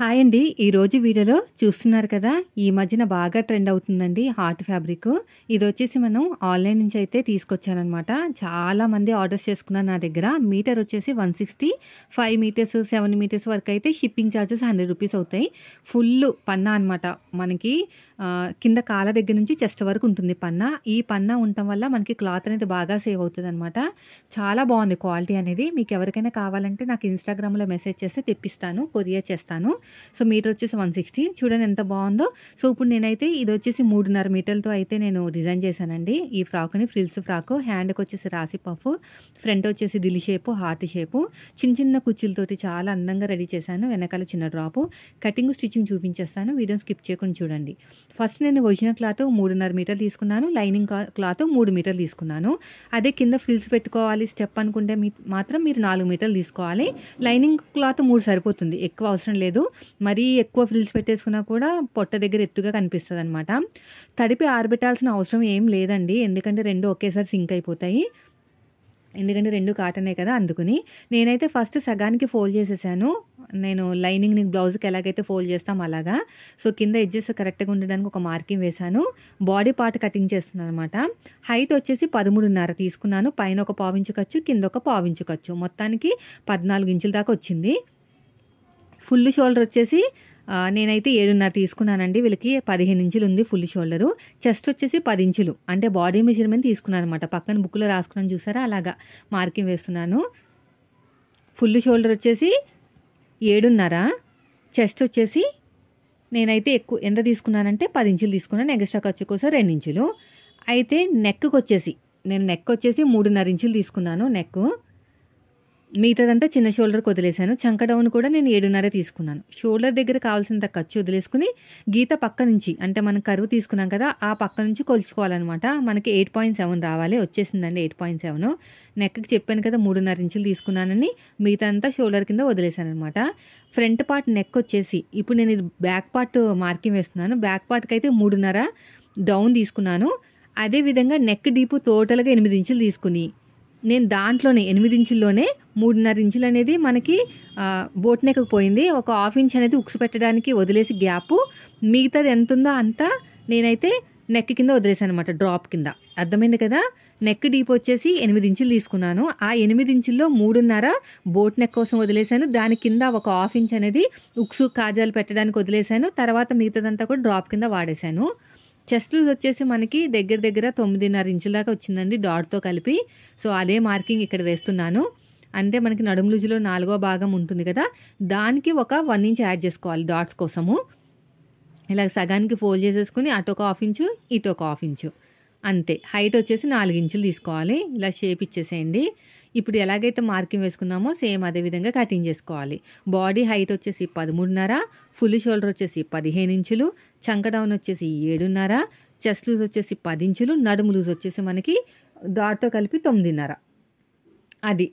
hi అండి ఈరోజు వీడియోలో చూస్తున్నారు కదా ఈ మధ్యన బాగా ట్రెండ్ అవుతుందండి హార్ట్ ఫ్యాబ్రిక్ ఇది వచ్చేసి మనం ఆన్లైన్ నుంచి అయితే తీసుకొచ్చానమాట చాలామంది ఆర్డర్స్ చేసుకున్నారు నా దగ్గర మీటర్ వచ్చేసి one sixty five metres seven metres వరకు అయితే షిప్పింగ్ ఛార్జెస్ హండ్రెడ్ రూపీస్ అవుతాయి ఫుల్ పన్నా అనమాట మనకి కింద కాల దగ్గర నుంచి చెస్ట్ వరకు ఉంటుంది పన్నా ఈ పన్నా ఉండటం వల్ల మనకి క్లాత్ అనేది బాగా సేవ్ అవుతుంది అనమాట చాలా బాగుంది క్వాలిటీ అనేది మీకు ఎవరికైనా కావాలంటే నాకు ఇన్స్టాగ్రామ్లో మెసేజ్ చేస్తే తెప్పిస్తాను కొరియర్ చేస్తాను సో మీటర్ వచ్చేసి వన్ సిక్స్టీ చూడండి ఎంత బాగుందో సో ఇప్పుడు నేనైతే ఇది వచ్చేసి మూడున్నర మీటర్లతో అయితే నేను డిజైన్ చేశానండి ఈ ఫ్రాక్ని ఫ్రిల్స్ ఫ్రాక్ హ్యాండ్కి వచ్చేసి రాసి పఫ్ ఫ్రంట్ వచ్చేసి దిలి షేపు హార్ట్ షేపు చిన్న చిన్న కుర్చీలతోటి చాలా అందంగా రెడీ చేశాను వెనకాల చిన్న డ్రాపు కటింగ్ స్టిచ్చింగ్ చూపించేస్తాను వీడియోని స్కిప్ చేయకుండా చూడండి ఫస్ట్ నేను ఒరిజినల్ క్లాత్ మూడున్నర మీటర్ తీసుకున్నాను లైనింగ్ క్లాత్ మూడు మీటర్లు తీసుకున్నాను అదే కింద ఫిల్స్ పెట్టుకోవాలి స్టెప్ అనుకుంటే మాత్రం మీరు నాలుగు మీటర్లు తీసుకోవాలి లైనింగ్ క్లాత్ మూడు సరిపోతుంది ఎక్కువ అవసరం లేదు మరీ ఎక్కువ ఫిల్స్ పెట్టేసుకున్నా కూడా పొట్ట దగ్గర ఎత్తుగా కనిపిస్తుంది అనమాట తడిపి ఆరబెట్టాల్సిన అవసరం ఏం లేదండి ఎందుకంటే రెండు ఒకేసారి సింక్ అయిపోతాయి ఎందుకంటే రెండు కాటనే కదా అందుకుని నేనైతే ఫస్ట్ సగానికి ఫోల్డ్ చేసేసాను నేను లైనింగ్ నీకు బ్లౌజ్కి ఎలాగైతే ఫోల్డ్ చేస్తాం అలాగా సో కింద ఎడ్జెస్ కరెక్ట్గా ఉండడానికి ఒక మార్కింగ్ వేశాను బాడీ పార్ట్ కటింగ్ చేస్తున్నాను అనమాట హైట్ వచ్చేసి పదమూడున్నర తీసుకున్నాను పైన ఒక పావించుకొచ్చు కింద ఒక పావించుకొచ్చు మొత్తానికి పద్నాలుగు ఇంచుల దాకా వచ్చింది ఫుల్ షోల్డర్ వచ్చేసి నేనైతే ఏడున్నర తీసుకున్నానండి వీళ్ళకి పదిహేను ఇంచులు ఉంది ఫుల్ షోల్డరు చెస్ట్ వచ్చేసి పది ఇంచులు అంటే బాడీ మెజర్మెంట్ తీసుకున్నాను అనమాట పక్కన బుక్లో రాసుకున్నాను చూసారా అలాగా మార్కింగ్ వేస్తున్నాను ఫుల్ షోల్డర్ వచ్చేసి ఏడున్నర చెస్ట్ వచ్చేసి నేనైతే ఎక్కువ ఎంత తీసుకున్నానంటే పది ఇంచులు తీసుకున్నాను ఎక్స్ట్రా ఖర్చు కోసం రెండు ఇంచులు అయితే నెక్కి వచ్చేసి నేను నెక్ వచ్చేసి మూడున్నర ఇంచులు తీసుకున్నాను నెక్ మిగతాదంతా చిన్న షోల్డర్కి వదిలేశాను చంక డౌన్ కూడా నేను ఏడున్నర తీసుకున్నాను షోల్డర్ దగ్గర కావాల్సినంత ఖర్చు వదిలేసుకుని గీత పక్క నుంచి అంటే మనం కరువు తీసుకున్నాం కదా ఆ పక్క నుంచి కొలుచుకోవాలన్నమాట మనకి ఎయిట్ పాయింట్ సెవెన్ రావాలి వచ్చేసిందండి ఎయిట్ పాయింట్ సెవెన్ నెక్కి చెప్పాను కదా మూడున్నర ఇంచులు తీసుకున్నానని మిగతా అంతా షోల్డర్ కింద వదిలేశాను అనమాట ఫ్రంట్ పార్ట్ నెక్ వచ్చేసి ఇప్పుడు నేను ఇది బ్యాక్ పార్ట్ మార్కింగ్ వేస్తున్నాను బ్యాక్ పార్ట్కి అయితే మూడున్నర డౌన్ తీసుకున్నాను అదేవిధంగా నెక్ డీపు టోటల్గా ఎనిమిది ఇంచులు తీసుకుని నేను దాంట్లోనే ఎనిమిది ఇంచుల్లోనే మూడున్నర ఇంచులు అనేది మనకి బోట్ నెక్ పోయింది ఒక హాఫ్ ఇంచ్ అనేది ఉక్సు పెట్టడానికి వదిలేసి గ్యాప్ మిగతాది ఎంత ఉందో అంతా నేనైతే నెక్ కింద వదిలేసాను అనమాట డ్రాప్ కింద అర్థమైంది కదా నెక్ డీప్ వచ్చేసి ఎనిమిది ఇంచులు తీసుకున్నాను ఆ ఎనిమిది ఇంచుల్లో మూడున్నర బోట్ నెక్ కోసం వదిలేశాను దాని కింద ఒక హాఫ్ ఇంచ్ అనేది ఉక్సు కాజాలు పెట్టడానికి వదిలేశాను తర్వాత మిగతాదంతా కూడా డ్రాప్ కింద వాడేశాను చెస్ట్లు వచ్చేసి మనకి దగ్గర దగ్గర తొమ్మిదిన్నర ఇంచుల దాకా వచ్చిందండి డాట్తో కలిపి సో అదే మార్కింగ్ ఇక్కడ వేస్తున్నాను అంటే మనకి నడుములుజులో నాలుగో భాగం ఉంటుంది కదా దానికి ఒక వన్ ఇంచ్ యాడ్ చేసుకోవాలి డాట్స్ కోసము ఇలా సగానికి ఫోల్డ్ చేసేసుకుని అటు ఒక హాఫ్ ఇంచు ఇటు ఒక హాఫ్ ఇంచు అంతే హైట్ వచ్చేసి నాలుగు ఇంచులు తీసుకోవాలి ఇలా షేప్ ఇచ్చేసేయండి ఇప్పుడు ఎలాగైతే మార్కింగ్ వేసుకున్నామో సేమ్ అదే విధంగా కటింగ్ చేసుకోవాలి బాడీ హైట్ వచ్చేసి పదమూడున్నర ఫుల్ షోల్డర్ వచ్చేసి పదిహేను ఇంచులు చంక డౌన్ వచ్చేసి ఏడున్నర చెస్ట్ లూజ్ వచ్చేసి పది ఇంచులు నడుము లూజ్ వచ్చేసి మనకి డాట్తో కలిపి తొమ్మిదిన్నర అది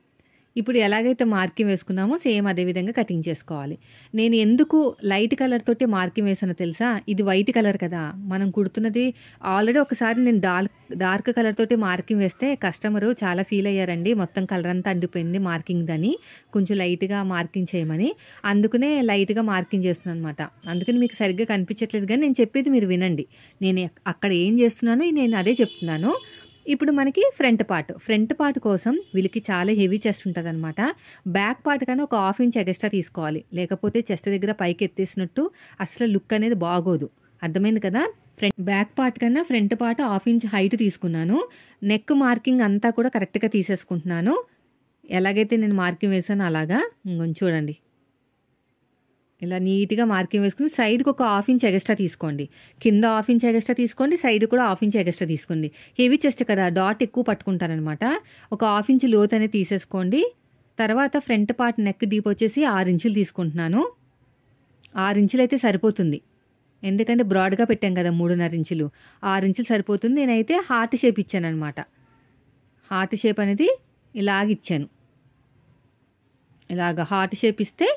ఇప్పుడు ఎలాగైతే మార్కింగ్ వేసుకున్నామో సేమ్ అదే విధంగా కటింగ్ చేసుకోవాలి నేను ఎందుకు లైట్ కలర్ తోటి మార్కింగ్ వేసానో తెలుసా ఇది వైట్ కలర్ కదా మనం కుడుతున్నది ఆల్రెడీ ఒకసారి నేను డార్క్ డార్క్ కలర్ తోటి మార్కింగ్ వేస్తే కస్టమరు చాలా ఫీల్ అయ్యారండి మొత్తం కలర్ అంతా అండిపోయింది మార్కింగ్ దని కొంచెం లైట్గా మార్కింగ్ చేయమని అందుకనే లైట్గా మార్కింగ్ చేస్తున్నాను అనమాట అందుకని మీకు సరిగ్గా కనిపించట్లేదు కానీ నేను చెప్పేది మీరు వినండి నేను అక్కడ ఏం చేస్తున్నానో నేను అదే చెప్తున్నాను ఇప్పుడు మనకి ఫ్రంట్ పార్ట్ ఫ్రంట్ పార్ట్ కోసం వీళ్ళకి చాలా హెవీ చెస్ట్ ఉంటుంది అనమాట బ్యాక్ పార్ట్ కన్నా ఒక హాఫ్ ఇంచ్ ఎగస్ట్రా తీసుకోవాలి లేకపోతే చెస్ట్ దగ్గర పైకి ఎత్తేసినట్టు అసలు లుక్ అనేది బాగోదు అర్థమైంది కదా ఫ్రంట్ బ్యాక్ పార్ట్ కన్నా front part half inch height తీసుకున్నాను నెక్ మార్కింగ్ అంతా కూడా కరెక్ట్గా తీసేసుకుంటున్నాను ఎలాగైతే నేను మార్కింగ్ వేసానో అలాగా ఇంకొంచెం చూడండి ఇలా నీట్గా మార్కింగ్ వేసుకుని సైడ్కి ఒక హాఫ్ ఇంచ్ ఎగస్ట్రా తీసుకోండి కింద హాఫ్ ఇంచ్ ఎగస్ట్రా తీసుకోండి సైడ్ కూడా హాఫ్ ఇంచ్ ఎగస్ట్రా తీసుకోండి హెవీ చెస్ట్ కదా డాట్ ఎక్కువ పట్టుకుంటారనమాట ఒక హాఫ్ ఇంచ్ లోత్ అనేది తీసేసుకోండి తర్వాత ఫ్రంట్ పార్ట్ నెక్ డీప్ వచ్చేసి ఆరు ఇంచులు తీసుకుంటున్నాను ఆరు ఇంచులు అయితే సరిపోతుంది ఎందుకంటే బ్రాడ్గా పెట్టాం కదా మూడున్నర ఇంచులు ఆరు ఇంచులు సరిపోతుంది నేనైతే హార్ట్ షేప్ ఇచ్చాను అనమాట హార్ట్ షేప్ అనేది ఇలాగిచ్చాను ఇలాగ హార్ట్ షేప్ ఇస్తే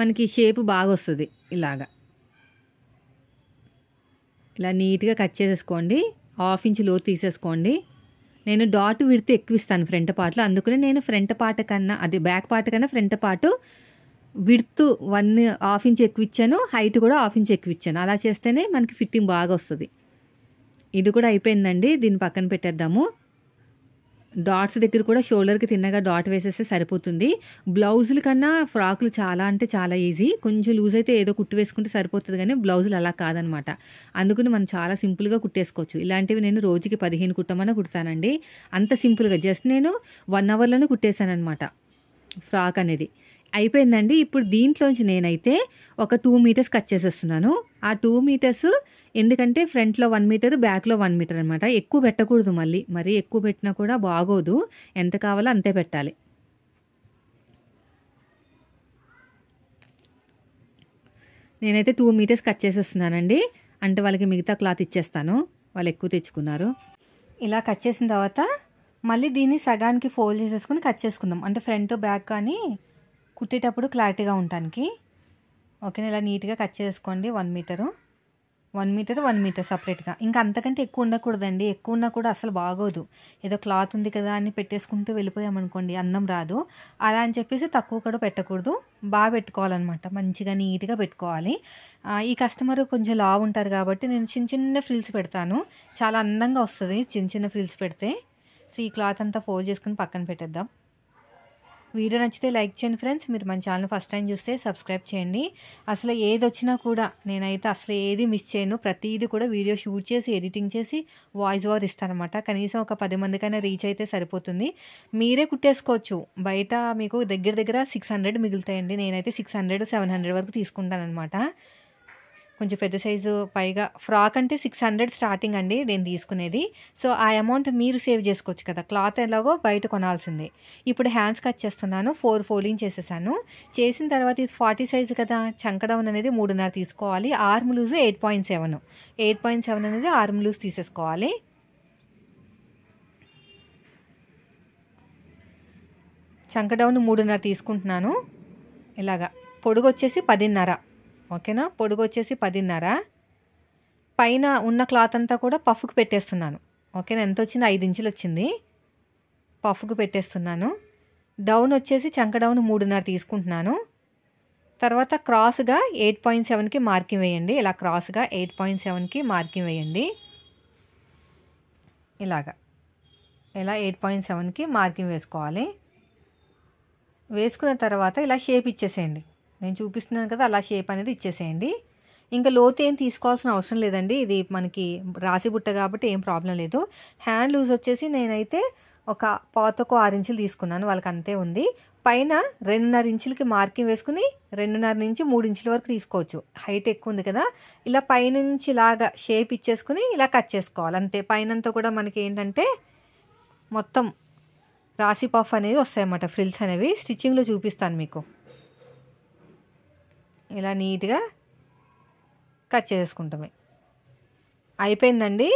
మనకి షేప్ బాగా వస్తుంది ఇలాగా ఇలా నీట్గా కట్ చేసేసుకోండి హాఫ్ ఇంచ్ లో తీసేసుకోండి నేను డాట్ విడితే ఎక్కువ ఇస్తాను ఫ్రంట్ పార్ట్లో అందుకనే నేను ఫ్రంట్ పార్ట్ కన్నా అది బ్యాక్ పార్ట్ కన్నా ఫ్రంట్ పార్ట్ విడుతు వన్ హాఫ్ ఇంచ్ ఎక్కువ ఇచ్చాను హైట్ కూడా హాఫ్ ఇంచ్ ఎక్కువ ఇచ్చాను అలా చేస్తేనే మనకి ఫిట్టింగ్ బాగా వస్తుంది ఇది కూడా అయిపోయిందండి దీన్ని పక్కన పెట్టేద్దాము డాట్స్ దగ్గర కూడా షోల్డర్కి తిన్నగా డాట్ వేసేస్తే సరిపోతుంది బ్లౌజుల కన్నా ఫ్రాక్లు చాలా అంటే చాలా ఈజీ కొంచెం లూజ్ అయితే ఏదో కుట్టు వేసుకుంటే సరిపోతుంది కానీ బ్లౌజులు అలా కాదనమాట అందుకని మనం చాలా సింపుల్గా కుట్టేసుకోవచ్చు ఇలాంటివి నేను రోజుకి పదిహేను కుట్టమన్నా కుడతానండి అంత సింపుల్గా జస్ట్ నేను వన్ అవర్లోనే కుట్టేశాను అనమాట ఫ్రాక్ అనేది అయిపోయిందండి ఇప్పుడు దీంట్లోంచి నేనైతే ఒక టూ మీటర్స్ కట్ చేసేస్తున్నాను ఆ టూ మీటర్స్ ఎందుకంటే ఫ్రంట్లో వన్ మీటర్ బ్యాక్లో వన్ మీటర్ అనమాట ఎక్కువ పెట్టకూడదు మళ్ళీ మరీ ఎక్కువ పెట్టినా కూడా బాగోదు ఎంత కావాలో అంతే పెట్టాలి నేనైతే టూ మీటర్స్ కట్ చేసేస్తున్నానండి అంటే వాళ్ళకి మిగతా క్లాత్ ఇచ్చేస్తాను వాళ్ళు ఎక్కువ తెచ్చుకున్నారు ఇలా కట్ చేసిన తర్వాత మళ్ళీ దీన్ని సగానికి ఫోల్డ్ చేసేసుకుని కట్ చేసుకుందాం అంటే ఫ్రంట్ బ్యాక్ కానీ కుట్టేటప్పుడు క్లారిటీగా ఉండటానికి ఓకేనా ఇలా నీట్గా కట్ చేసుకోండి one metre one metre one metre సపరేట్గా ఇంకా అంతకంటే ఎక్కువ ఉండకూడదండి ఎక్కువ ఉన్నా కూడా అసలు బాగోదు ఏదో క్లాత్ ఉంది కదా అని పెట్టేసుకుంటూ వెళ్ళిపోయామనుకోండి అన్నం రాదు అలా అని చెప్పేసి తక్కువ కూడా పెట్టకూడదు బాగా పెట్టుకోవాలన్నమాట మంచిగా నీట్గా పెట్టుకోవాలి ఈ కస్టమర్ కొంచెం లావు ఉంటారు కాబట్టి నేను చిన్న చిన్న ఫ్రిల్స్ పెడతాను చాలా అందంగా వస్తుంది చిన్న చిన్న ఫ్రిల్స్ పెడితే సో ఈ క్లాత్ అంతా ఫోల్డ్ చేసుకుని పక్కన పెట్టేద్దాం వీడియో నచ్చితే లైక్ చేయండి ఫ్రెండ్స్ మీరు మన ఛానల్ ఫస్ట్ టైం చూస్తే సబ్స్క్రైబ్ చేయండి అసలు ఏది వచ్చినా కూడా నేనైతే అసలు ఏది మిస్ చేయను ప్రతిదీ కూడా వీడియో షూట్ చేసి ఎడిటింగ్ చేసి వాయిస్ ఓవర్ ఇస్తానమాట కనీసం ఒక పది మందికైనా రీచ్ అయితే సరిపోతుంది మీరే కుట్టేసుకోవచ్చు బయట మీకు దగ్గర దగ్గర సిక్స్ హండ్రెడ్ మిగులుతాయండి నేనైతే సిక్స్ హండ్రెడ్ సెవెన్ హండ్రెడ్ వరకు తీసుకుంటానమాట కొంచెం పెద్ద సైజు పైగా ఫ్రాక్ అంటే సిక్స్ హండ్రెడ్ స్టార్టింగ్ అండి నేను తీసుకునేది సో ఆ అమౌంట్ మీరు సేవ్ చేసుకోవచ్చు కదా క్లాత్ ఎలాగో బయట కొనాల్సిందే ఇప్పుడు హ్యాండ్స్ కట్ చేస్తున్నాను ఫోర్ ఫోల్డింగ్ చేసేసాను చేసిన తర్వాత ఇది ఫార్టీ సైజు కదా చంకడౌన్ అనేది మూడున్నర తీసుకోవాలి arm loose eight point seven eight point seven అనేది ఆర్మ్ లూజ్ తీసేసుకోవాలి చంకడౌన్ మూడున్నర తీసుకుంటున్నాను ఇలాగా పొడుగు వచ్చేసి పదిన్నర ఓకేనా పొడుగు వచ్చేసి పదిన్నర పైన ఉన్న క్లాత్ అంతా కూడా పఫ్కు పెట్టేస్తున్నాను ఓకేనా ఎంత వచ్చింది ఐదు ఇంచులు వచ్చింది పఫ్కు పెట్టేస్తున్నాను డౌన్ వచ్చేసి చంక డౌన్ మూడున్నర తీసుకుంటున్నాను తర్వాత క్రాస్గా ఎయిట్ పాయింట్ సెవెన్కి మార్కింగ్ వేయండి ఇలా క్రాస్గా ఎయిట్ పాయింట్ సెవెన్కి మార్కింగ్ వేయండి ఇలాగా ఇలా ఎయిట్ పాయింట్ సెవెన్కి మార్కింగ్ వేసుకోవాలి వేసుకున్న తర్వాత ఇలా షేప్ ఇచ్చేసేయండి నేను చూపిస్తున్నాను కదా అలా షేప్ అనేది ఇచ్చేసేయండి ఇంకా లోతు ఏం తీసుకోవాల్సిన అవసరం లేదండి ఇది మనకి రాసి బుట్ట కాబట్టి ఏం ప్రాబ్లం లేదు హ్యాండ్ లూజ్ వచ్చేసి నేనైతే ఒక పాతకు ఆరు ఇంచులు తీసుకున్నాను వాళ్ళకి అంతే ఉంది పైన రెండున్నర ఇంచులకి మార్కింగ్ వేసుకుని రెండున్నర నుంచి మూడు ఇంచుల వరకు తీసుకోవచ్చు హైట్ ఎక్కువ ఉంది కదా ఇలా పైనుంచి ఇలాగా షేప్ ఇచ్చేసుకుని ఇలా కట్ చేసుకోవాలి అంతే పైనంతా కూడా మనకి ఏంటంటే మొత్తం రాసి పఫ్ అనేది వస్తాయన్నమాట ఫ్రిల్స్ అనేవి స్టిచ్చింగ్లో చూపిస్తాను మీకు ఇలా నీట్గా కట్ చేసుకుంటామే అయిపోయిందండి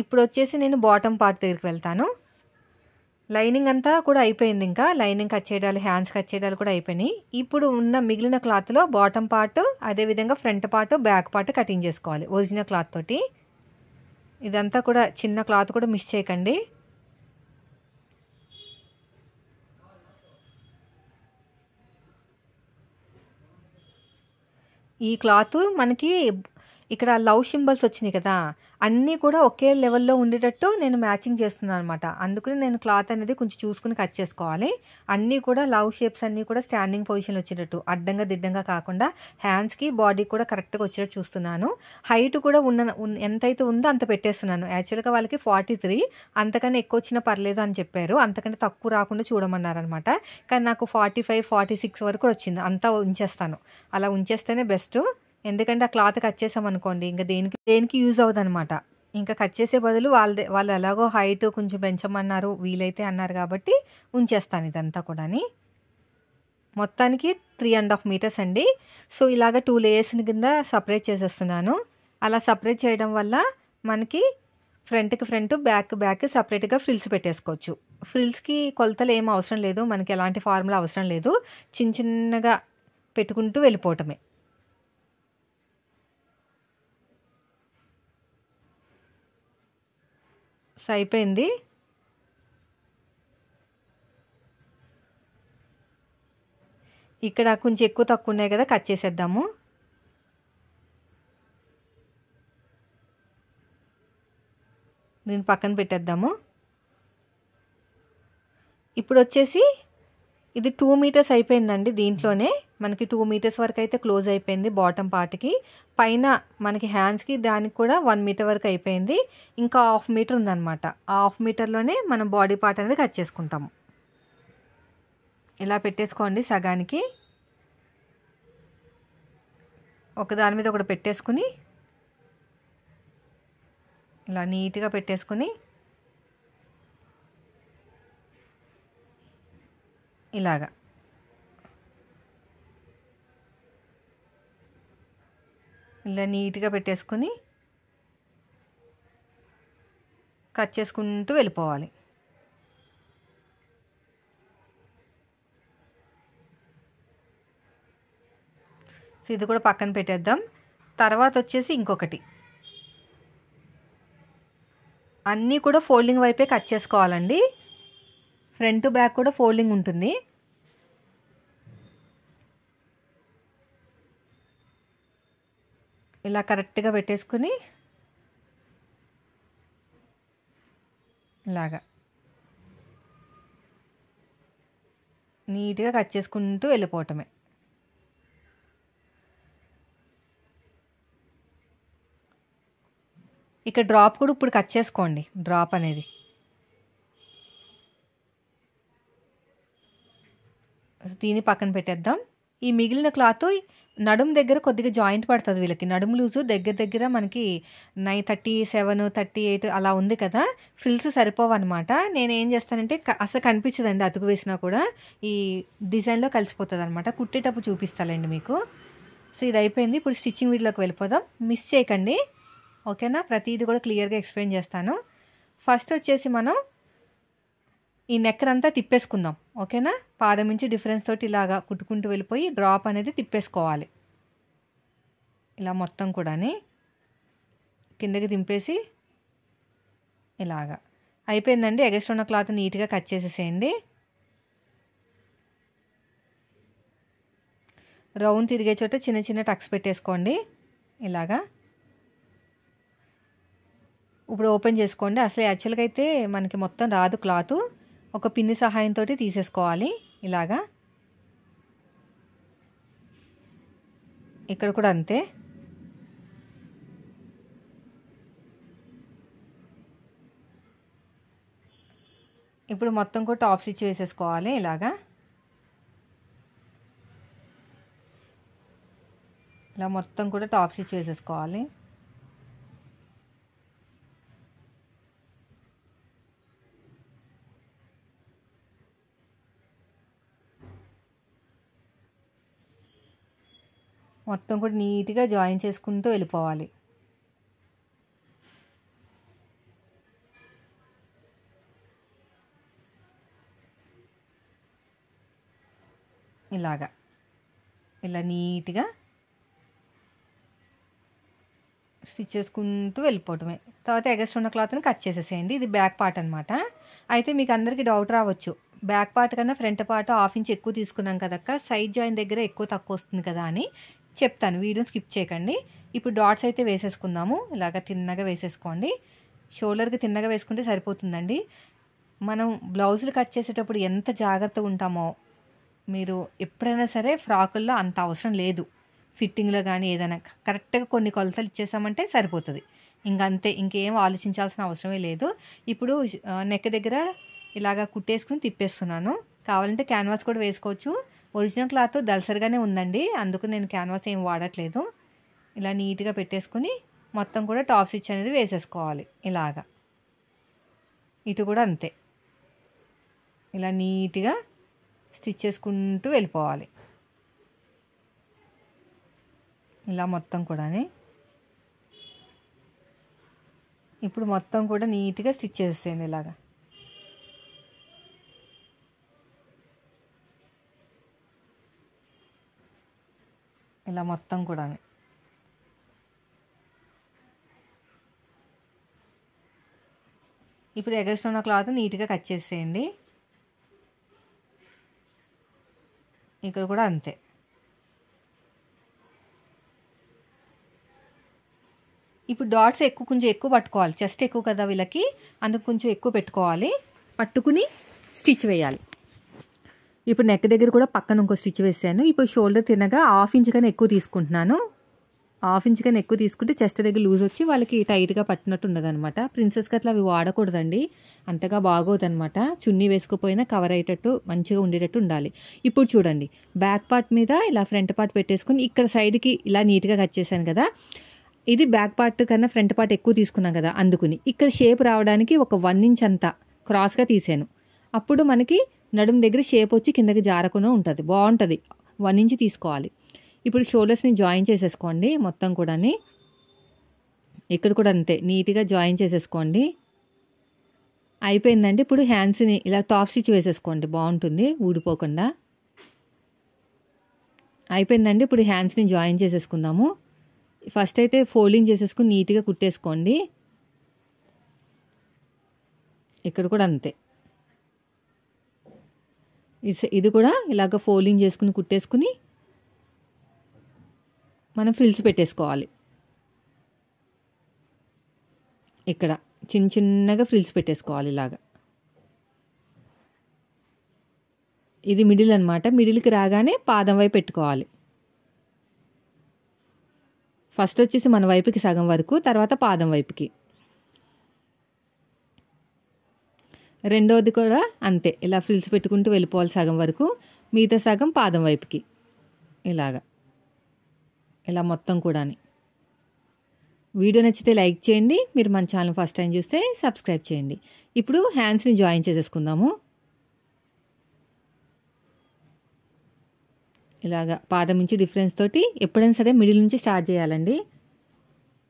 ఇప్పుడు వచ్చేసి నేను బాటమ్ పార్ట్ దగ్గరికి వెళ్తాను లైనింగ్ అంతా కూడా అయిపోయింది ఇంకా లైనింగ్ కట్ చేయడాలు హ్యాండ్స్ కట్ చేయడాలు కూడా అయిపోయినాయి ఇప్పుడు ఉన్న మిగిలిన క్లాత్లో బాటమ్ పార్ట్ అదేవిధంగా front part back part cutting చేసుకోవాలి ఒరిజినల్ క్లాత్ తోటి ఇదంతా కూడా చిన్న క్లాత్ కూడా మిస్ చేయకండి ఈ క్లాత్ మనకి ఇక్కడ లవ్ సింబల్స్ వచ్చినాయి కదా అన్నీ కూడా ఒకే లెవెల్లో ఉండేటట్టు నేను మ్యాచింగ్ చేస్తున్నాను అనమాట అందుకని నేను క్లాత్ అనేది కొంచెం చూసుకుని కట్ చేసుకోవాలి అన్నీ కూడా లవ్ షేప్స్ అన్నీ కూడా స్టాండింగ్ పొజిషన్లో వచ్చేటట్టు అడ్డంగా దిడ్డంగా కాకుండా హ్యాండ్స్కి బాడీ కూడా కరెక్ట్గా వచ్చేటట్టు చూస్తున్నాను హైట్ కూడా ఉన్న ఎంతైతే ఉందో అంత పెట్టేస్తున్నాను యాక్చువల్గా వాళ్ళకి ఫార్టీ త్రీ అంతకన్నా ఎక్కువ వచ్చినా పర్లేదు అని చెప్పారు అంతకంటే తక్కువ రాకుండా చూడమన్నారు అనమాట కానీ నాకు ఫార్టీ ఫైవ్ ఫార్టీ సిక్స్ వరకు వచ్చింది అంతా ఉంచేస్తాను అలా ఉంచేస్తేనే బెస్ట్ ఎందుకంటే ఆ క్లాత్ కట్ అనుకోండి ఇంకా దేనికి దేనికి యూజ్ అవ్వదు అనమాట ఇంకా కట్ చేసే బదులు వాళ్ళ వాళ్ళు ఎలాగో హైట్ కొంచెం పెంచమన్నారు వీలైతే అన్నారు కాబట్టి ఉంచేస్తాను ఇదంతా కూడాని మొత్తానికి త్రీ అండ్ హాఫ్ మీటర్స్ అండి సో ఇలాగ టూ లేయర్స్ కింద సపరేట్ చేసేస్తున్నాను అలా సపరేట్ చేయడం వల్ల మనకి ఫ్రంట్కి ఫ్రంట్ బ్యాక్ బ్యాక్ సపరేట్గా ఫ్రిల్స్ పెట్టేసుకోవచ్చు ఫ్రిల్స్కి కొలతలు ఏం అవసరం లేదు మనకి ఎలాంటి ఫార్ములా అవసరం లేదు చిన్న చిన్నగా పెట్టుకుంటూ వెళ్ళిపోవటమే సో అయిపోయింది ఇక్కడ కొంచెం ఎక్కువ తక్కువ ఉన్నాయి కదా కట్ చేసేద్దాము దీన్ని పక్కన పెట్టేద్దాము ఇప్పుడు వచ్చేసి ఇది టూ మీటర్స్ అయిపోయిందండి దీంట్లోనే మనకి టూ మీటర్స్ వరకు అయితే క్లోజ్ అయిపోయింది బాటమ్ పార్ట్కి పైన మనకి హ్యాండ్స్కి దానికి కూడా వన్ మీటర్ వరకు అయిపోయింది ఇంకా హాఫ్ మీటర్ ఉందన్నమాట ఆ హాఫ్ మీటర్లోనే మనం బాడీ పార్ట్ అనేది కట్ చేసుకుంటాము ఇలా పెట్టేసుకోండి సగానికి ఒకదాని మీద ఒకటి పెట్టేసుకుని ఇలా నీట్గా పెట్టేసుకుని ఇలాగా ఇలా నీట్గా పెట్టేసుకొని కట్ చేసుకుంటూ వెళ్ళిపోవాలి సో ఇది కూడా పక్కన పెట్టేద్దాం తర్వాత వచ్చేసి ఇంకొకటి అన్నీ కూడా ఫోల్డింగ్ వైపే కట్ చేసుకోవాలండి ఫ్రంట్ బ్యాక్ కూడా ఫోల్డింగ్ ఉంటుంది ఇలా కరెక్ట్గా పెట్టేసుకుని ఇలాగా నీట్గా కట్ చేసుకుంటూ వెళ్ళిపోవటమే ఇక డ్రాప్ కూడా ఇప్పుడు కట్ చేసుకోండి డ్రాప్ అనేది దీని పక్కన పెట్టేద్దాం ఈ మిగిలిన క్లాత్ నడుము దగ్గర కొద్దిగా జాయింట్ పడుతుంది వీళ్ళకి నడుము లూజు దగ్గర దగ్గర మనకి nine thirty seven thirty eight అలా ఉంది కదా ఫ్రిల్స్ అనమాట నేను ఏం చేస్తానంటే అసలు కనిపించదండి అతుకు వేసినా కూడా ఈ డిజైన్లో కలిసిపోతుంది అనమాట కుట్టేటప్పుడు చూపిస్తాలండి మీకు సో ఇది అయిపోయింది ఇప్పుడు స్టిచ్చింగ్ వీటిలోకి వెళ్ళిపోదాం మిస్ చేయకండి ఓకేనా ప్రతిదీ కూడా క్లియర్గా ఎక్స్ప్లెయిన్ చేస్తాను ఫస్ట్ వచ్చేసి మనం ఈ నెక్కర్ అంతా తిప్పేసుకుందాం ఓకేనా పాదం నుంచి డిఫరెన్స్ తోటి ఇలాగా కుట్టుకుంటూ వెళ్ళిపోయి డ్రాప్ అనేది తిప్పేసుకోవాలి ఇలా మొత్తం కూడాని కిందకి దింపేసి ఇలాగా అయిపోయిందండి ఎగస్ట్ ఉన్న క్లాత్ నీట్గా కట్ చేసేసేయండి రౌండ్ తిరిగే చోట చిన్న చిన్న టక్స్ పెట్టేసుకోండి ఇలాగా ఇప్పుడు ఓపెన్ చేసుకోండి అసలు యాక్చువల్గా అయితే మనకి మొత్తం రాదు క్లాత్ ఒక పిన్ని సహాయంతో తీసేసుకోవాలి ఇలాగా ఇక్కడ కూడా అంతే ఇప్పుడు మొత్తం కూడా టాప్ స్టిచ్ వేసేసుకోవాలి ఇలాగా ఇలా మొత్తం కూడా టాప్ స్టిచ్ వేసేసుకోవాలి మొత్తం కూడా నీట్గా జాయిన్ చేసుకుంటూ వెళ్ళిపోవాలి ఇలాగా ఇలా నీట్గా స్టిచ్ చేసుకుంటూ వెళ్ళిపోవటమే తర్వాత ఎగస్ట్ ఉన్న క్లాత్ని కట్ చేసేసేయండి ఇది బ్యాక్ పార్ట్ అనమాట అయితే మీకు అందరికీ డౌట్ రావచ్చు బ్యాక్ పార్ట్ కన్నా ఫ్రంట్ పార్ట్ హాఫ్ ఇంచ్ ఎక్కువ తీసుకున్నాం కదక్క సైడ్ జాయిన్ దగ్గర ఎక్కువ తక్కువ వస్తుంది కదా అని చెప్తాను వీడియోని స్కిప్ చేయకండి ఇప్పుడు డాట్స్ అయితే వేసేసుకుందాము ఇలాగ తిన్నగా వేసేసుకోండి షోల్డర్కి తిన్నగా వేసుకుంటే సరిపోతుందండి మనం బ్లౌజులు కట్ చేసేటప్పుడు ఎంత జాగ్రత్తగా ఉంటామో మీరు ఎప్పుడైనా సరే ఫ్రాకుల్లో అంత అవసరం లేదు ఫిట్టింగ్లో కానీ ఏదైనా కరెక్ట్గా కొన్ని కొలతలు ఇచ్చేసామంటే సరిపోతుంది ఇంకంతే ఇంకేం ఆలోచించాల్సిన అవసరమే లేదు ఇప్పుడు నెక్ దగ్గర ఇలాగ కుట్టేసుకుని తిప్పేస్తున్నాను కావాలంటే క్యాన్వాస్ కూడా వేసుకోవచ్చు ఒరిజినల్ క్లాత్ దలసరిగానే ఉందండి అందుకు నేను క్యాన్వాస్ ఏం వాడట్లేదు ఇలా నీట్గా పెట్టేసుకుని మొత్తం కూడా టాప్ స్టిచ్ అనేది వేసేసుకోవాలి ఇలాగా ఇటు కూడా అంతే ఇలా నీట్గా స్టిచ్ చేసుకుంటూ వెళ్ళిపోవాలి ఇలా మొత్తం కూడా ఇప్పుడు మొత్తం కూడా నీట్గా స్టిచ్ చేసేయండి ఇలాగా ఇలా మొత్తం కూడా ఇప్పుడు ఎగస్ట్ ఉన్న క్లాత్ నీట్గా కట్ చేసేయండి ఇక్కడ కూడా అంతే ఇప్పుడు డాట్స్ ఎక్కువ కొంచెం ఎక్కువ పట్టుకోవాలి చెస్ట్ ఎక్కువ కదా వీళ్ళకి అందుకు కొంచెం ఎక్కువ పెట్టుకోవాలి పట్టుకుని స్టిచ్ వేయాలి ఇప్పుడు నెక్ దగ్గర కూడా పక్కన ఇంకో స్టిచ్ వేసాను ఇప్పుడు షోల్డర్ తినగా హాఫ్ ఇంచ్ కన్నా ఎక్కువ తీసుకుంటున్నాను హాఫ్ ఇంచ్ కన్నా ఎక్కువ తీసుకుంటే చెస్ట్ దగ్గర లూజ్ వచ్చి వాళ్ళకి టైట్గా పట్టినట్టు ఉండదనమాట ప్రిన్సెస్కి అట్లా అవి వాడకూడదండి అంతగా అనమాట చున్నీ వేసుకుపోయినా కవర్ అయ్యేటట్టు మంచిగా ఉండేటట్టు ఉండాలి ఇప్పుడు చూడండి బ్యాక్ పార్ట్ మీద ఇలా ఫ్రంట్ పార్ట్ పెట్టేసుకుని ఇక్కడ సైడ్కి ఇలా నీట్గా కట్ చేశాను కదా ఇది బ్యాక్ పార్ట్ కన్నా ఫ్రంట్ పార్ట్ ఎక్కువ తీసుకున్నాం కదా అందుకుని ఇక్కడ షేప్ రావడానికి ఒక వన్ ఇంచ్ అంతా క్రాస్గా తీసాను అప్పుడు మనకి నడుము దగ్గర షేప్ వచ్చి కిందకి జారకుండా ఉంటుంది బాగుంటుంది వన్ ఇంచ్ తీసుకోవాలి ఇప్పుడు షోల్డర్స్ని జాయిన్ చేసేసుకోండి మొత్తం కూడా ఇక్కడ కూడా అంతే నీట్గా జాయిన్ చేసేసుకోండి అయిపోయిందండి ఇప్పుడు హ్యాండ్స్ని ఇలా టాప్ స్టిచ్ వేసేసుకోండి బాగుంటుంది ఊడిపోకుండా అయిపోయిందండి ఇప్పుడు హ్యాండ్స్ని జాయిన్ చేసేసుకుందాము ఫస్ట్ అయితే ఫోల్డింగ్ చేసేసుకుని నీట్గా కుట్టేసుకోండి ఇక్కడ కూడా అంతే ఇది కూడా ఇలాగ ఫోల్డింగ్ చేసుకుని కుట్టేసుకుని మనం ఫ్రిల్స్ పెట్టేసుకోవాలి ఇక్కడ చిన్న చిన్నగా ఫ్రిల్స్ పెట్టేసుకోవాలి ఇలాగా ఇది మిడిల్ అనమాట మిడిల్కి రాగానే పాదం వైపు పెట్టుకోవాలి ఫస్ట్ వచ్చేసి మన వైపుకి సగం వరకు తర్వాత పాదం వైపుకి రెండోది కూడా అంతే ఇలా ఫ్రిల్స్ పెట్టుకుంటూ వెళ్ళిపోవాలి సగం వరకు మిగతా సగం పాదం వైపుకి ఇలాగా ఇలా మొత్తం కూడా వీడియో నచ్చితే లైక్ చేయండి మీరు మన ఛానల్ ఫస్ట్ టైం చూస్తే సబ్స్క్రైబ్ చేయండి ఇప్పుడు హ్యాండ్స్ని జాయిన్ చేసేసుకుందాము ఇలాగా పాదం నుంచి డిఫరెన్స్ తోటి ఎప్పుడైనా సరే మిడిల్ నుంచి స్టార్ట్ చేయాలండి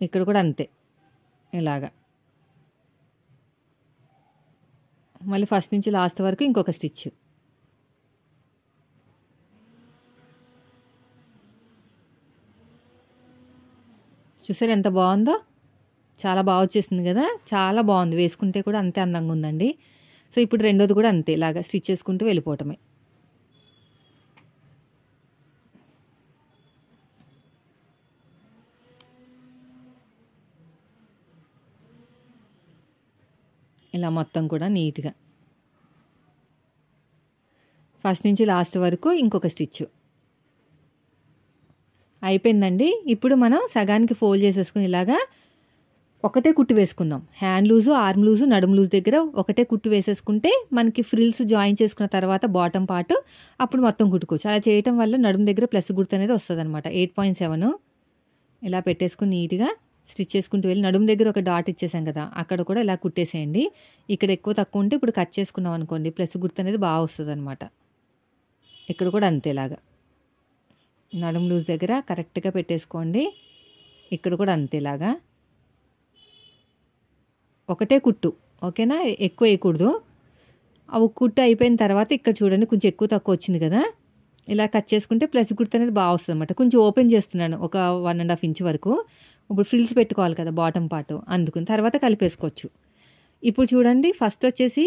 ఇక్కడ కూడా అంతే ఇలాగా మళ్ళీ ఫస్ట్ నుంచి లాస్ట్ వరకు ఇంకొక స్టిచ్ చూసారు ఎంత బాగుందో చాలా బాగా వచ్చేసింది కదా చాలా బాగుంది వేసుకుంటే కూడా అంతే అందంగా ఉందండి సో ఇప్పుడు రెండోది కూడా అంతే ఇలాగా స్టిచ్ చేసుకుంటూ వెళ్ళిపోవటమే ఇలా మొత్తం కూడా నీట్గా ఫస్ట్ నుంచి లాస్ట్ వరకు ఇంకొక స్టిచ్ అయిపోయిందండి ఇప్పుడు మనం సగానికి ఫోల్డ్ చేసేసుకుని ఇలాగా ఒకటే కుట్టు వేసుకుందాం హ్యాండ్ లూజు ఆర్మ్ లూజు నడుము లూజ్ దగ్గర ఒకటే కుట్టు వేసేసుకుంటే మనకి ఫ్రిల్స్ జాయిన్ చేసుకున్న తర్వాత బాటమ్ పార్ట్ అప్పుడు మొత్తం కుట్టుకోవచ్చు అలా చేయటం వల్ల నడుము దగ్గర ప్లస్ గుర్తు అనేది వస్తుంది అనమాట ఎయిట్ పాయింట్ సెవెన్ ఇలా పెట్టేసుకుని నీట్గా స్టిచ్ చేసుకుంటూ వెళ్ళి నడుము దగ్గర ఒక డాట్ ఇచ్చేసాం కదా అక్కడ కూడా ఇలా కుట్టేసేయండి ఇక్కడ ఎక్కువ తక్కువ ఉంటే ఇప్పుడు కట్ చేసుకున్నాం అనుకోండి ప్లస్ గుర్తు అనేది బాగా వస్తుంది అనమాట ఇక్కడ కూడా అంతేలాగా నడుము లూజ్ దగ్గర కరెక్ట్గా పెట్టేసుకోండి ఇక్కడ కూడా అంతేలాగా ఒకటే కుట్టు ఓకేనా ఎక్కువ వేయకూడదు ఆ కుట్టు అయిపోయిన తర్వాత ఇక్కడ చూడండి కొంచెం ఎక్కువ తక్కువ వచ్చింది కదా ఇలా కట్ చేసుకుంటే ప్లస్ గుర్తు అనేది బాగా వస్తుంది అనమాట కొంచెం ఓపెన్ చేస్తున్నాను ఒక వన్ అండ్ హాఫ్ ఇంచ్ వరకు ఇప్పుడు ఫ్రిల్స్ పెట్టుకోవాలి కదా బాటమ్ పార్ట్ అందుకుని తర్వాత కలిపేసుకోవచ్చు ఇప్పుడు చూడండి ఫస్ట్ వచ్చేసి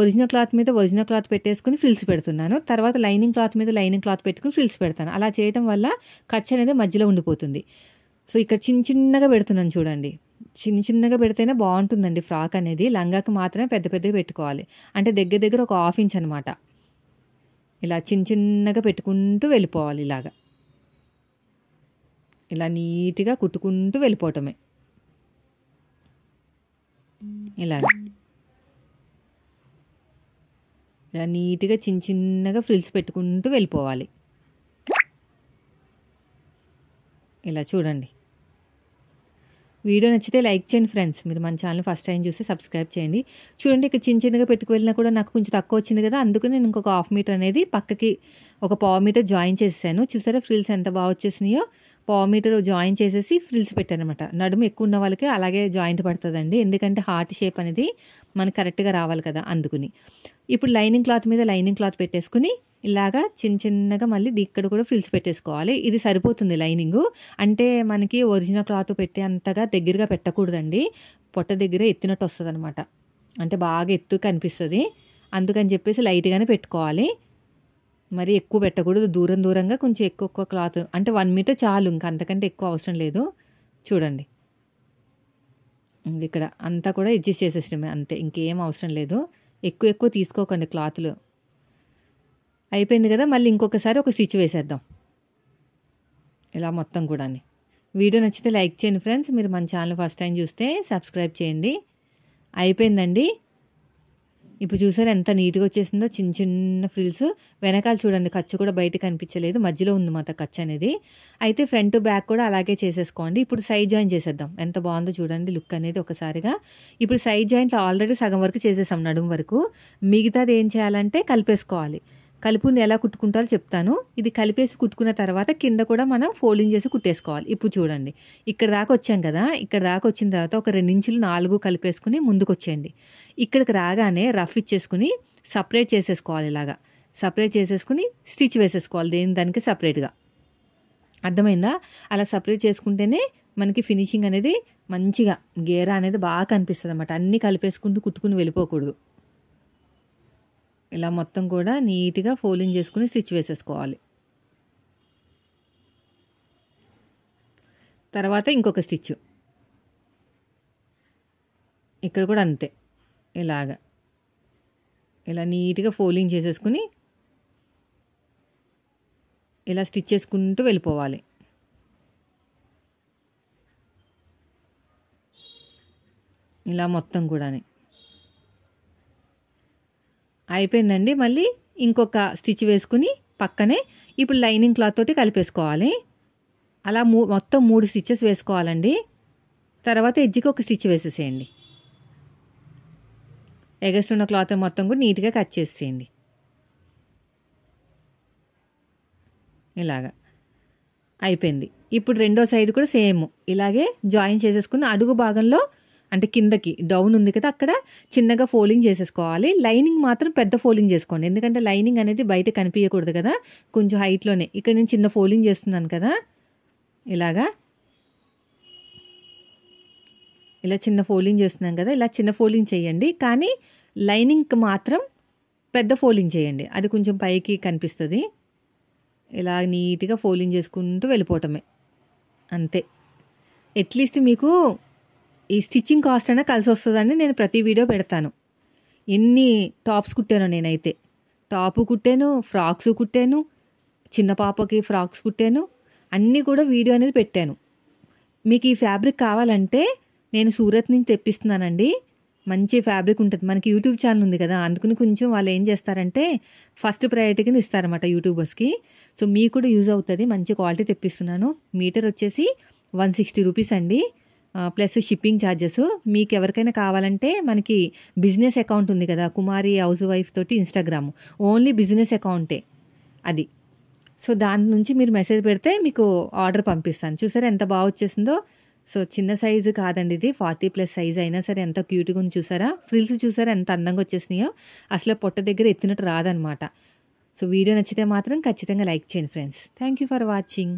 ఒరిజినల్ క్లాత్ మీద ఒరిజినల్ క్లాత్ పెట్టేసుకుని ఫ్రిల్స్ పెడుతున్నాను తర్వాత లైనింగ్ క్లాత్ మీద లైనింగ్ క్లాత్ పెట్టుకుని ఫ్రిల్స్ పెడతాను అలా చేయడం వల్ల ఖర్చు అనేది మధ్యలో ఉండిపోతుంది సో ఇక్కడ చిన్న చిన్నగా పెడుతున్నాను చూడండి చిన్న చిన్నగా పెడితేనే బాగుంటుందండి ఫ్రాక్ అనేది లంగాకి మాత్రమే పెద్ద పెద్దగా పెట్టుకోవాలి అంటే దగ్గర దగ్గర ఒక హాఫ్ ఇంచ్ అనమాట ఇలా చిన్న చిన్నగా పెట్టుకుంటూ వెళ్ళిపోవాలి ఇలాగా ఇలా నీట్గా కుట్టుకుంటూ వెళ్ళిపోవటమే ఇలా ఇలా నీట్గా చిన్న చిన్నగా ఫ్రిల్స్ పెట్టుకుంటూ వెళ్ళిపోవాలి ఇలా చూడండి వీడియో నచ్చితే లైక్ చేయండి ఫ్రెండ్స్ మీరు మన ఛానల్ ఫస్ట్ టైం చూస్తే సబ్స్క్రైబ్ చేయండి చూడండి ఇక్కడ చిన్న చిన్నగా పెట్టుకు వెళ్ళినా కూడా నాకు కొంచెం తక్కువ వచ్చింది కదా అందుకు నేను ఇంకొక హాఫ్ మీటర్ అనేది పక్కకి ఒక పావు మీటర్ జాయిన్ చేశాను చూసారా ఫ్రిల్స్ ఎంత బాగా వచ్చేసినాయో మీటర్ జాయిన్ చేసేసి ఫ్రిల్స్ పెట్టానమాట నడుము ఎక్కువ ఉన్న వాళ్ళకి అలాగే జాయింట్ పడుతుందండి ఎందుకంటే హార్ట్ షేప్ అనేది మనకు కరెక్ట్గా రావాలి కదా అందుకుని ఇప్పుడు లైనింగ్ క్లాత్ మీద లైనింగ్ క్లాత్ పెట్టేసుకుని ఇలాగా చిన్న చిన్నగా మళ్ళీ ఇక్కడ కూడా ఫ్రిల్స్ పెట్టేసుకోవాలి ఇది సరిపోతుంది లైనింగ్ అంటే మనకి ఒరిజినల్ క్లాత్ పెట్టే అంతగా దగ్గరగా పెట్టకూడదండి పొట్ట దగ్గర ఎత్తినట్టు వస్తుంది అనమాట అంటే బాగా ఎత్తు కనిపిస్తుంది అందుకని చెప్పేసి లైట్గానే పెట్టుకోవాలి మరి ఎక్కువ పెట్టకూడదు దూరం దూరంగా కొంచెం ఎక్కువ ఎక్కువ క్లాత్ అంటే వన్ మీటర్ చాలు ఇంకా అంతకంటే ఎక్కువ అవసరం లేదు చూడండి ఇక్కడ అంతా కూడా అడ్జస్ట్ చేసేసినమే అంతే ఇంకేం అవసరం లేదు ఎక్కువ ఎక్కువ తీసుకోకండి క్లాత్లు అయిపోయింది కదా మళ్ళీ ఇంకొకసారి ఒక స్టిచ్ వేసేద్దాం ఇలా మొత్తం కూడా వీడియో నచ్చితే లైక్ చేయండి ఫ్రెండ్స్ మీరు మన ఛానల్ ఫస్ట్ టైం చూస్తే సబ్స్క్రైబ్ చేయండి అయిపోయిందండి ఇప్పుడు చూసారు ఎంత నీట్గా వచ్చేసిందో చిన్న చిన్న ఫ్రిల్స్ వెనకాల చూడండి ఖర్చు కూడా బయట కనిపించలేదు మధ్యలో ఉంది మాట ఖర్చు అనేది అయితే ఫ్రంట్ బ్యాక్ కూడా అలాగే చేసేసుకోండి ఇప్పుడు సైడ్ జాయిన్ చేసేద్దాం ఎంత బాగుందో చూడండి లుక్ అనేది ఒకసారిగా ఇప్పుడు సైడ్ జాయింట్లో ఆల్రెడీ సగం వరకు చేసేసాం నడుము వరకు మిగతాది ఏం చేయాలంటే కలిపేసుకోవాలి కలుపుని ఎలా కుట్టుకుంటారో చెప్తాను ఇది కలిపేసి కుట్టుకున్న తర్వాత కింద కూడా మనం ఫోల్డింగ్ చేసి కుట్టేసుకోవాలి ఇప్పుడు చూడండి ఇక్కడ దాకా వచ్చాం కదా ఇక్కడ దాకా వచ్చిన తర్వాత ఒక రెండు ఇంచులు నాలుగు కలిపేసుకుని ముందుకు వచ్చేయండి ఇక్కడికి రాగానే రఫ్ ఇచ్చేసుకుని సపరేట్ చేసేసుకోవాలి ఇలాగా సపరేట్ చేసేసుకుని స్టిచ్ వేసేసుకోవాలి దేని దానికి సపరేట్గా అర్థమైందా అలా సపరేట్ చేసుకుంటేనే మనకి ఫినిషింగ్ అనేది మంచిగా గేరా అనేది బాగా కనిపిస్తుంది అనమాట అన్నీ కలిపేసుకుంటూ కుట్టుకుని వెళ్ళిపోకూడదు ఇలా మొత్తం కూడా నీట్గా ఫోలింగ్ చేసుకుని స్టిచ్ వేసేసుకోవాలి తర్వాత ఇంకొక స్టిచ్ ఇక్కడ కూడా అంతే ఇలాగా ఇలా నీట్గా ఫోలింగ్ చేసేసుకుని ఇలా స్టిచ్ చేసుకుంటూ వెళ్ళిపోవాలి ఇలా మొత్తం కూడా అయిపోయిందండి మళ్ళీ ఇంకొక స్టిచ్ వేసుకుని పక్కనే ఇప్పుడు లైనింగ్ క్లాత్ తోటి కలిపేసుకోవాలి అలా మూ మొత్తం మూడు స్టిచ్చెస్ వేసుకోవాలండి తర్వాత ఎజ్జికి ఒక స్టిచ్ వేసేసేయండి ఎగస్టున్న క్లాత్ మొత్తం కూడా నీట్గా కట్ చేసేయండి ఇలాగా అయిపోయింది ఇప్పుడు రెండో సైడ్ కూడా సేమ్ ఇలాగే జాయిన్ చేసేసుకుని అడుగు భాగంలో అంటే కిందకి డౌన్ ఉంది కదా అక్కడ చిన్నగా ఫోలింగ్ చేసేసుకోవాలి లైనింగ్ మాత్రం పెద్ద ఫోలింగ్ చేసుకోండి ఎందుకంటే లైనింగ్ అనేది బయట కనిపించకూడదు కదా కొంచెం హైట్లోనే ఇక్కడ నేను చిన్న ఫోలింగ్ చేస్తున్నాను కదా ఇలాగా ఇలా చిన్న ఫోలింగ్ చేస్తున్నాం కదా ఇలా చిన్న ఫోలింగ్ చేయండి కానీ లైనింగ్కి మాత్రం పెద్ద ఫోలింగ్ చేయండి అది కొంచెం పైకి కనిపిస్తుంది ఇలా నీట్గా ఫోలింగ్ చేసుకుంటూ వెళ్ళిపోవటమే అంతే అట్లీస్ట్ మీకు ఈ స్టిచ్చింగ్ కాస్ట్ అయినా కలిసి వస్తుందని నేను ప్రతి వీడియో పెడతాను ఎన్ని టాప్స్ కుట్టాను నేనైతే టాపు కుట్టాను ఫ్రాక్స్ కుట్టాను చిన్న పాపకి ఫ్రాక్స్ కుట్టాను అన్నీ కూడా వీడియో అనేది పెట్టాను మీకు ఈ ఫ్యాబ్రిక్ కావాలంటే నేను సూరత్ నుంచి తెప్పిస్తున్నానండి మంచి ఫ్యాబ్రిక్ ఉంటుంది మనకి యూట్యూబ్ ఛానల్ ఉంది కదా అందుకని కొంచెం వాళ్ళు ఏం చేస్తారంటే ఫస్ట్ ప్రయారిటీ కింద ఇస్తారన్నమాట యూట్యూబర్స్కి సో మీకు కూడా యూజ్ అవుతుంది మంచి క్వాలిటీ తెప్పిస్తున్నాను మీటర్ వచ్చేసి వన్ సిక్స్టీ రూపీస్ అండి ప్లస్ షిప్పింగ్ ఛార్జెస్ మీకు ఎవరికైనా కావాలంటే మనకి బిజినెస్ అకౌంట్ ఉంది కదా కుమారి హౌస్ వైఫ్ తోటి ఇన్స్టాగ్రామ్ ఓన్లీ బిజినెస్ అకౌంటే అది సో దాని నుంచి మీరు మెసేజ్ పెడితే మీకు ఆర్డర్ పంపిస్తాను చూసారా ఎంత బాగా వచ్చేసిందో సో చిన్న సైజు కాదండి ఇది ఫార్టీ ప్లస్ సైజ్ అయినా సరే ఎంత క్యూట్గా ఉంది చూసారా ఫ్రిల్స్ చూసారా ఎంత అందంగా వచ్చేసినాయో అసలు పొట్ట దగ్గర ఎత్తినట్టు రాదనమాట సో వీడియో నచ్చితే మాత్రం ఖచ్చితంగా లైక్ చేయండి friends thank you for watching